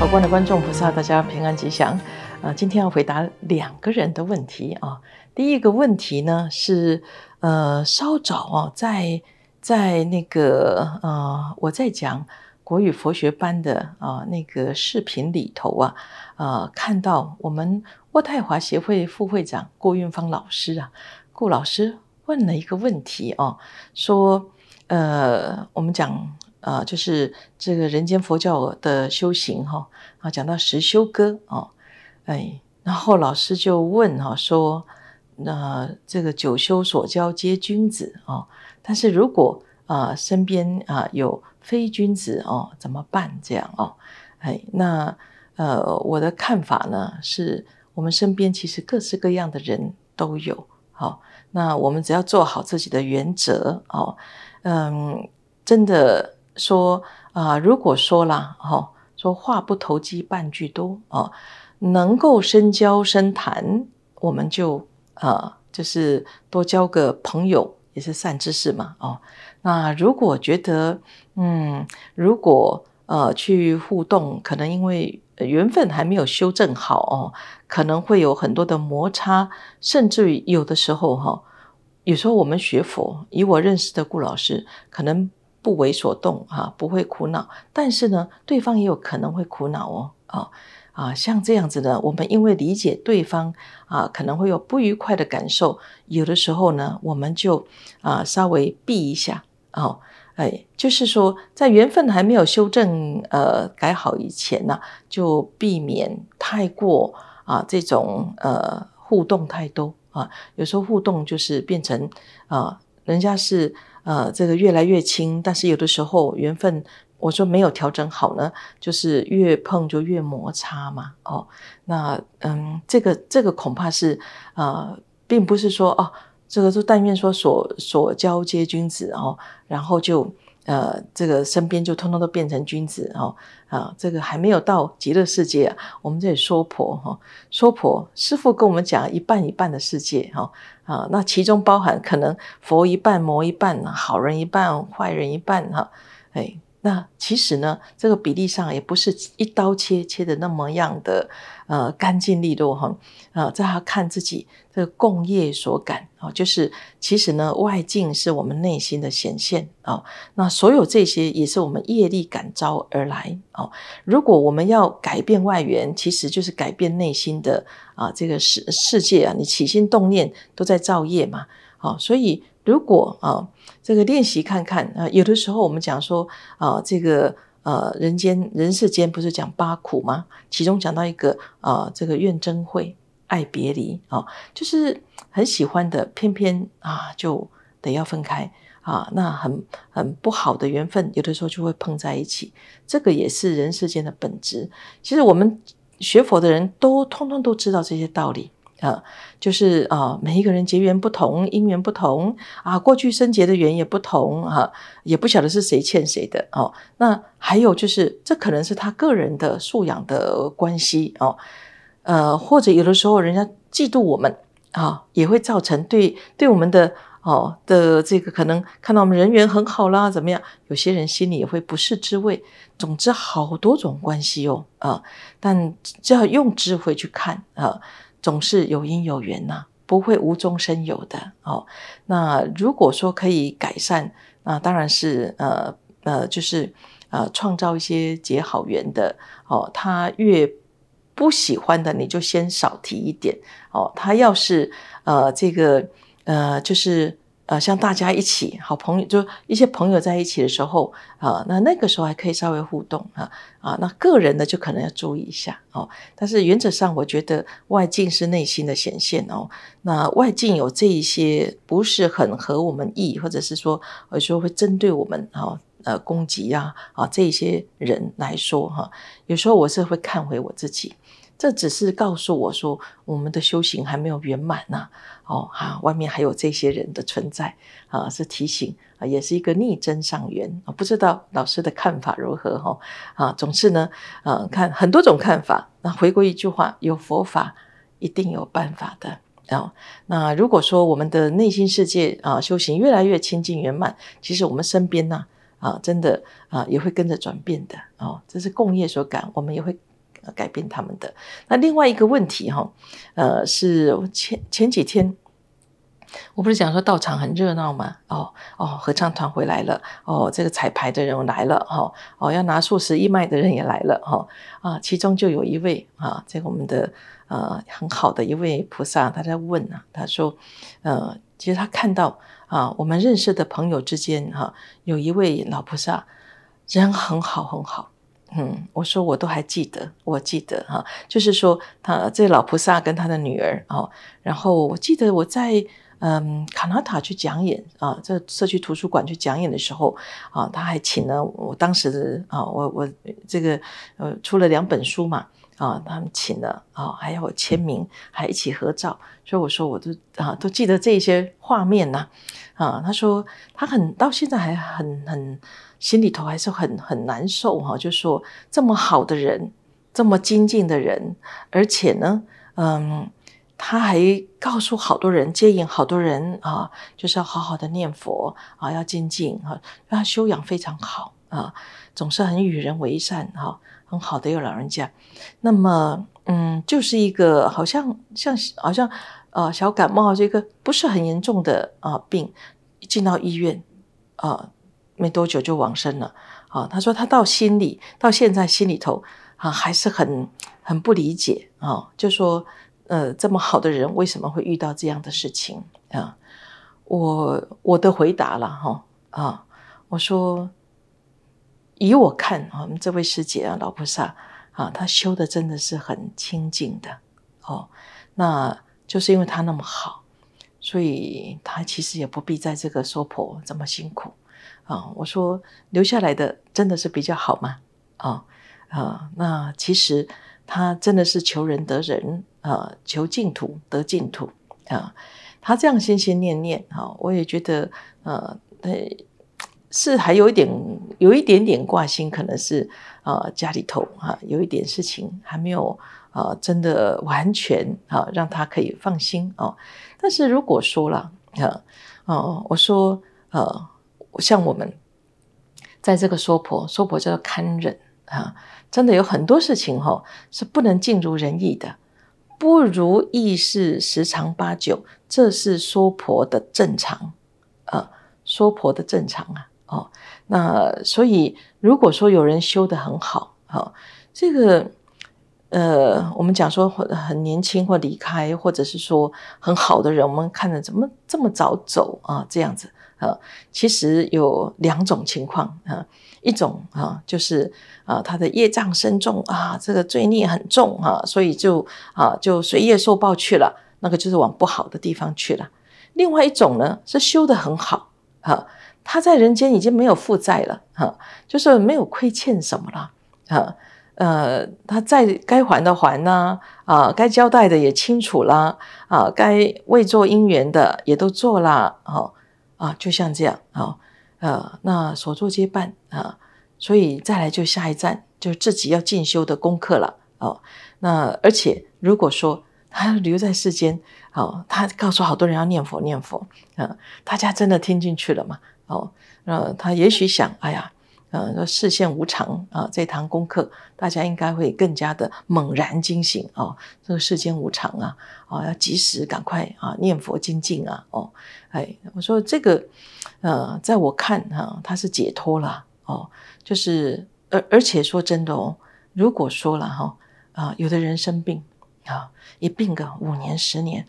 法观的观众菩萨，大家平安吉祥啊！今天要回答两个人的问题啊。第一个问题呢是，呃，稍早啊，在在那个呃，我在讲国语佛学班的啊那个视频里头啊，呃，看到我们渥太华协会副会长郭运芳老师啊，顾老师问了一个问题啊，说，呃，我们讲。啊，就是这个人间佛教的修行哈啊，讲到十修歌哦，哎，然后老师就问哈说，那这个九修所教皆君子哦，但是如果啊身边啊有非君子哦怎么办？这样哦，哎，那呃我的看法呢，是我们身边其实各式各样的人都有，好，那我们只要做好自己的原则哦，嗯，真的。说啊，如果说了哈，说话不投机半句多哦，能够深交深谈，我们就呃，就是多交个朋友也是善知识嘛哦。那如果觉得嗯，如果呃去互动，可能因为缘分还没有修正好哦，可能会有很多的摩擦，甚至有的时候哈，有时候我们学佛，以我认识的顾老师，可能。不为所动啊，不会苦恼。但是呢，对方也有可能会苦恼哦。啊啊，像这样子呢，我们因为理解对方啊，可能会有不愉快的感受。有的时候呢，我们就啊稍微避一下啊。哎，就是说，在缘分还没有修正、呃改好以前呢，就避免太过啊这种呃互动太多啊。有时候互动就是变成啊，人家是。呃，这个越来越轻，但是有的时候缘分，我说没有调整好呢，就是越碰就越摩擦嘛。哦，那嗯，这个这个恐怕是，呃，并不是说哦，这个就但愿说所所交接君子哦，然后就。呃，这个身边就通通都变成君子哦，啊，这个还没有到极乐世界，我们这里娑婆哈，娑婆师傅跟我们讲一半一半的世界哈，啊，那其中包含可能佛一半，魔一半，好人一半，坏人一半哈，哎。那其实呢，这个比例上也不是一刀切切的那么样的，呃，干净利落哈，啊，在要看自己这个共业所感啊，就是其实呢，外境是我们内心的显现啊，那所有这些也是我们业力感召而来哦。如果我们要改变外缘，其实就是改变内心的啊，这个世世界啊，你起心动念都在造业嘛，好，所以。如果啊，这个练习看看啊，有的时候我们讲说啊，这个呃，人间人世间不是讲八苦吗？其中讲到一个啊，这个怨憎会、爱别离啊，就是很喜欢的，偏偏啊就得要分开啊，那很很不好的缘分，有的时候就会碰在一起。这个也是人世间的本质。其实我们学佛的人都通通都知道这些道理。啊，就是啊，每一个人结缘不同，因缘不同啊，过去生结的缘也不同啊，也不晓得是谁欠谁的哦。那还有就是，这可能是他个人的素养的关系哦，呃，或者有的时候人家嫉妒我们啊，也会造成对对我们的哦的这个可能看到我们人缘很好啦，怎么样？有些人心里也会不是滋味。总之，好多种关系哦啊，但就要用智慧去看啊。总是有因有缘呐，不会无中生有的哦。那如果说可以改善，那当然是呃呃，就是呃，创造一些结好缘的哦。他越不喜欢的，你就先少提一点哦。他要是呃这个呃就是。呃，像大家一起，好朋友就一些朋友在一起的时候，啊，那那个时候还可以稍微互动啊，啊，那个人呢就可能要注意一下哦。但是原则上，我觉得外境是内心的显现哦。那外境有这一些不是很合我们意，或者是说有时候会针对我们啊，呃，攻击啊，啊，这些人来说哈，有时候我是会看回我自己。这只是告诉我说，我们的修行还没有圆满呐，哦哈，外面还有这些人的存在啊，是提醒啊，也是一个逆增上缘啊，不知道老师的看法如何哈？啊，总是呢，啊，看很多种看法。那回归一句话，有佛法一定有办法的啊。那如果说我们的内心世界啊，修行越来越清净圆满，其实我们身边呢，啊，真的啊，也会跟着转变的哦，这是共业所感，我们也会。改变他们的那另外一个问题哈，呃，是前前几天我不是讲说道场很热闹吗？哦哦，合唱团回来了，哦，这个彩排的人来了，哦哦，要拿数十亿卖的人也来了，哈啊，其中就有一位啊，这个我们的呃很好的一位菩萨，他在问啊，他说，呃，其实他看到啊，我们认识的朋友之间哈，有一位老菩萨，人很好很好。嗯，我说我都还记得，我记得哈，就是说他这老菩萨跟他的女儿哦，然后我记得我在嗯卡纳塔去讲演啊，在社区图书馆去讲演的时候啊，他还请了我当时啊，我我这个呃出了两本书嘛啊，他们请了啊，还要我签名，还一起合照，所以我说我都啊都记得这些画面呢啊，他说他很到现在还很很。心里头还是很很难受哈，就说这么好的人，这么精进的人，而且呢，嗯，他还告诉好多人，接引好多人啊，就是要好好的念佛啊，要精进啊，他修养非常好啊，总是很与人为善哈，很好的一个老人家。那么，嗯，就是一个好像像好像呃小感冒这个不是很严重的啊病，进到医院啊。没多久就往生了，啊，他说他到心里，到现在心里头啊还是很很不理解啊，就说，呃，这么好的人为什么会遇到这样的事情啊？我我的回答了哈啊，我说以我看，我们这位师姐啊，老菩萨啊，她修的真的是很清净的哦，那就是因为她那么好，所以她其实也不必在这个娑婆这么辛苦。啊，我说留下来的真的是比较好吗？啊，呃，那其实他真的是求人得人啊，求净土得净土啊。他这样心心念念啊，我也觉得呃，是还有一点，有一点点挂心，可能是呃家里头啊有一点事情还没有呃真的完全啊让他可以放心啊。但是如果说了啊，呃，我说呃。像我们在这个娑婆，娑婆叫做堪忍啊，真的有很多事情哈是不能尽如人意的，不如意事十常八九，这是娑婆的正常啊，娑婆的正常啊。哦，那所以如果说有人修得很好，哦，这个呃，我们讲说很年轻或离开，或者是说很好的人，我们看着怎么这么早走啊，这样子。啊，其实有两种情况啊，一种啊就是啊他的业障深重啊，这个罪孽很重啊，所以就啊就随业受报去了，那个就是往不好的地方去了。另外一种呢是修得很好啊，他在人间已经没有负债了哈，就是没有亏欠什么了啊。呃，他在该还的还呢、啊，该交代的也清楚啦，啊，该未做因缘的也都做啦，好。啊，就像这样啊，呃，那所作皆办啊，所以再来就下一站就自己要进修的功课了哦。那而且如果说他留在世间，哦，他告诉好多人要念佛念佛啊，大家真的听进去了吗？哦，那他也许想，哎呀。呃，视线无常啊，这堂功课大家应该会更加的猛然惊醒哦，这个世间无常啊，啊，要及时赶快啊，念佛精进啊，哦，哎，我说这个，呃，在我看哈，他是解脱了哦，就是而而且说真的哦，如果说了哈啊，有的人生病啊，一病个五年十年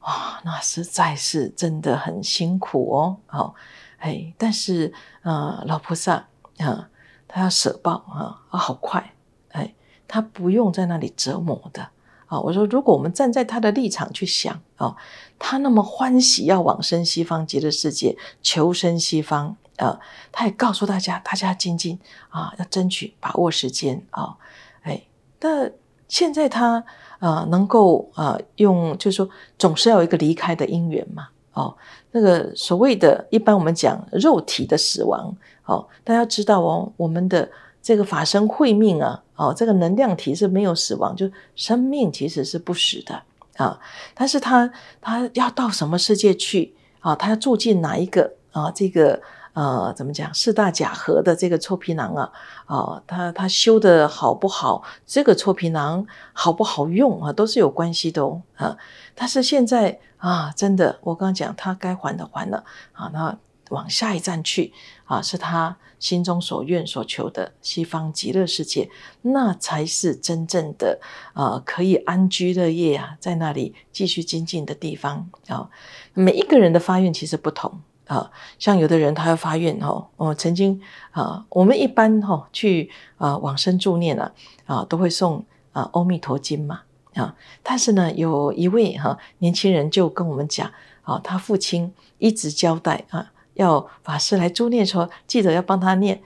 啊，那实在是真的很辛苦哦，好，哎，但是呃，老菩萨。啊，他要舍报啊啊，好快！哎，他不用在那里折磨的啊。我说，如果我们站在他的立场去想啊，他那么欢喜要往生西方极乐世界，求生西方啊，他也告诉大家，大家精进啊，要争取把握时间啊，哎，但现在他啊，能够啊，用就是说，总是要有一个离开的因缘嘛。哦，那个所谓的，一般我们讲肉体的死亡，哦，大家知道哦，我们的这个法身慧命啊，哦，这个能量体是没有死亡，就生命其实是不死的啊，但是他他要到什么世界去啊？他要住进哪一个啊？这个。呃，怎么讲四大假合的这个臭皮囊啊，啊，他他修的好不好，这个臭皮囊好不好用啊，都是有关系的哦。啊，但是现在啊，真的，我刚刚讲他该还的还了，啊，那往下一站去啊，是他心中所愿所求的西方极乐世界，那才是真正的呃，可以安居乐业啊，在那里继续精进的地方啊。每一个人的发愿其实不同。啊，像有的人他要发愿哈，我曾经啊，我们一般哈去啊往生助念啊，啊都会送啊《阿弥陀经》嘛啊，但是呢，有一位哈年轻人就跟我们讲，啊，他父亲一直交代啊，要法师来助念的时候，记得要帮他念《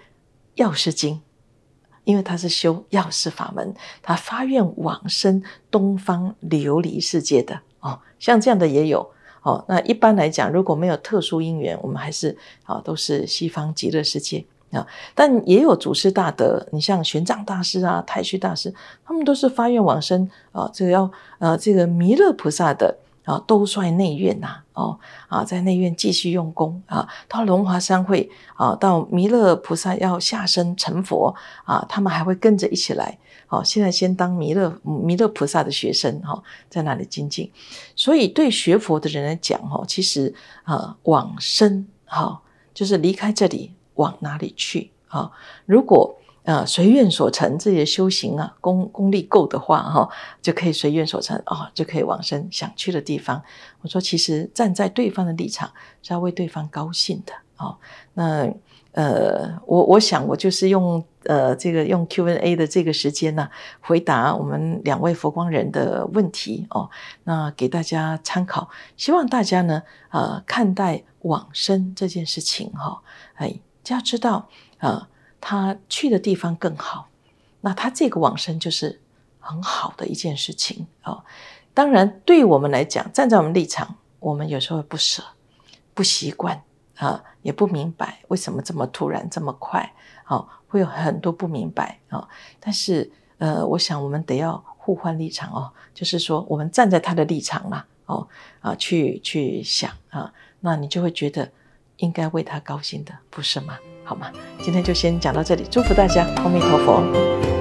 药师经》，因为他是修药师法门，他发愿往生东方琉璃世界的哦，像这样的也有。哦，那一般来讲，如果没有特殊因缘，我们还是啊，都是西方极乐世界啊。但也有祖师大德，你像玄奘大师啊、太虚大师，他们都是发愿往生啊，这个要呃，这个弥勒菩萨的啊，都率内院呐，哦啊，在内院继续用功啊，到龙华三会啊，到弥勒菩萨要下生成佛啊，他们还会跟着一起来。好，现在先当弥勒弥勒菩萨的学生哈，在那里精进？所以对学佛的人来讲哈，其实啊往生哈，就是离开这里往哪里去哈？如果呃随愿所成，自己的修行啊功功力够的话哈，就可以随愿所成哦，就可以往生想去的地方。我说，其实站在对方的立场是要为对方高兴的。好，那呃，我我想我就是用。呃，这个用 Q&A 的这个时间呢，回答我们两位佛光人的问题哦。那给大家参考，希望大家呢，呃，看待往生这件事情哈，哎，要知道，呃，他去的地方更好，那他这个往生就是很好的一件事情哦。当然，对我们来讲，站在我们立场，我们有时候不舍，不习惯啊，也不明白为什么这么突然这么快，好。会有很多不明白哦，但是呃，我想我们得要互换立场哦，就是说我们站在他的立场嘛，哦啊，去去想啊，那你就会觉得应该为他高兴的，不是吗？好吗？今天就先讲到这里，祝福大家，阿弥陀佛。